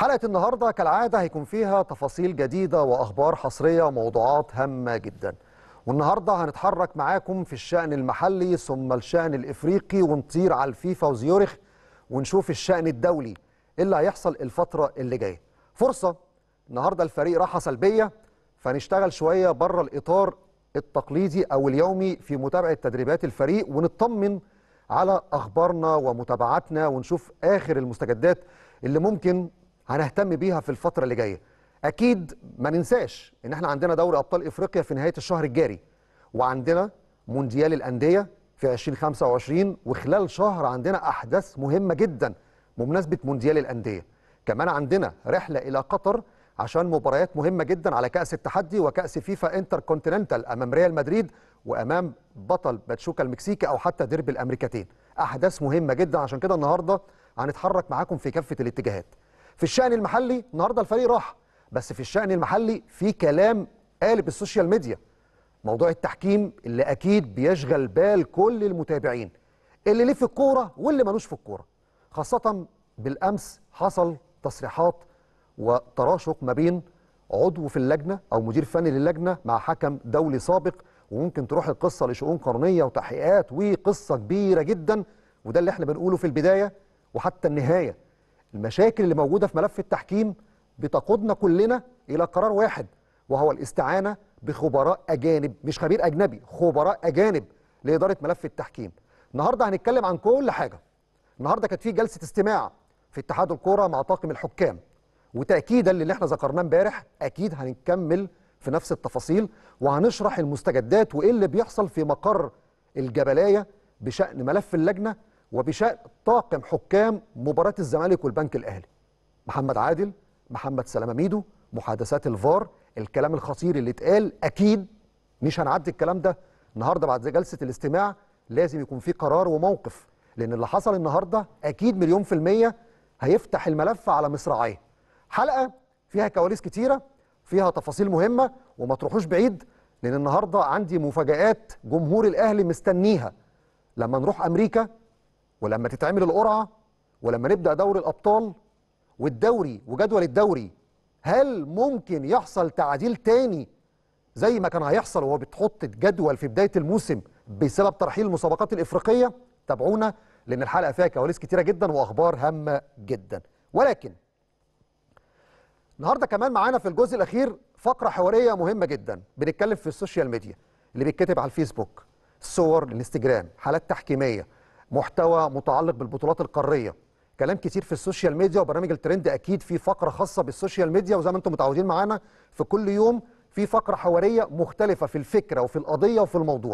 حلقة النهاردة كالعادة هيكون فيها تفاصيل جديدة وأخبار حصرية وموضوعات هامة جدا والنهاردة هنتحرك معاكم في الشأن المحلي ثم الشأن الإفريقي ونطير على الفيفا وزيورخ ونشوف الشأن الدولي اللي هيحصل الفترة اللي جاية فرصة النهاردة الفريق راحة سلبية فنشتغل شوية بره الإطار التقليدي أو اليومي في متابعة تدريبات الفريق ونطمن على أخبارنا ومتابعاتنا ونشوف آخر المستجدات اللي ممكن هنهتم بيها في الفتره اللي جايه اكيد ما ننساش ان احنا عندنا دوري ابطال افريقيا في نهايه الشهر الجاري وعندنا مونديال الانديه في 2025 وخلال شهر عندنا احداث مهمه جدا بمناسبه مونديال الانديه كمان عندنا رحله الى قطر عشان مباريات مهمه جدا على كاس التحدي وكاس فيفا انتر كونتيننتال امام ريال مدريد وامام بطل باتشوكا المكسيكي او حتى ديربي الامريكتين احداث مهمه جدا عشان كده النهارده هنتحرك معاكم في كافه الاتجاهات في الشأن المحلي النهارده الفريق راح بس في الشأن المحلي في كلام قالب السوشيال ميديا موضوع التحكيم اللي أكيد بيشغل بال كل المتابعين اللي ليه في الكورة واللي ملوش في الكورة خاصة بالأمس حصل تصريحات وتراشق ما بين عضو في اللجنة أو مدير فني للجنة مع حكم دولي سابق وممكن تروح القصة لشؤون قانونية وتحقيقات وقصة كبيرة جدا وده اللي احنا بنقوله في البداية وحتى النهاية المشاكل اللي موجودة في ملف التحكيم بتقودنا كلنا إلى قرار واحد وهو الاستعانة بخبراء أجانب مش خبير أجنبي خبراء أجانب لإدارة ملف التحكيم النهاردة هنتكلم عن كل حاجة النهاردة كانت في جلسة استماع في اتحاد الكورة مع طاقم الحكام وتأكيدا للي احنا ذكرناه امبارح أكيد هنكمل في نفس التفاصيل وهنشرح المستجدات وإيه اللي بيحصل في مقر الجبلاية بشأن ملف اللجنة وبشأن طاقم حكام مباراة الزمالك والبنك الأهلي محمد عادل محمد سلامة ميدو محادثات الفار الكلام الخطير اللي اتقال أكيد مش هنعدي الكلام ده النهارده بعد جلسة الاستماع لازم يكون في قرار وموقف لأن اللي حصل النهارده أكيد مليون في المية هيفتح الملف على مصراعيه حلقة فيها كواليس كتيرة فيها تفاصيل مهمة وما تروحوش بعيد لأن النهاردة عندي مفاجآت جمهور الأهلي مستنيها لما نروح أمريكا ولما تتعمل القرعه ولما نبدا دوري الابطال والدوري وجدول الدوري هل ممكن يحصل تعديل تاني زي ما كان هيحصل وهو بتحط جدول في بدايه الموسم بسبب ترحيل المسابقات الافريقيه تابعونا لان الحلقه فيها كواليس كتيره جدا واخبار هامه جدا ولكن النهارده كمان معانا في الجزء الاخير فقره حواريه مهمه جدا بنتكلم في السوشيال ميديا اللي بيتكتب على الفيسبوك صور الانستجرام حالات تحكيميه محتوى متعلق بالبطولات القاريه كلام كتير في السوشيال ميديا وبرنامج الترند اكيد في فقره خاصه بالسوشيال ميديا وزي ما انتم متعودين معانا في كل يوم في فقره حواريه مختلفه في الفكره وفي القضيه وفي الموضوع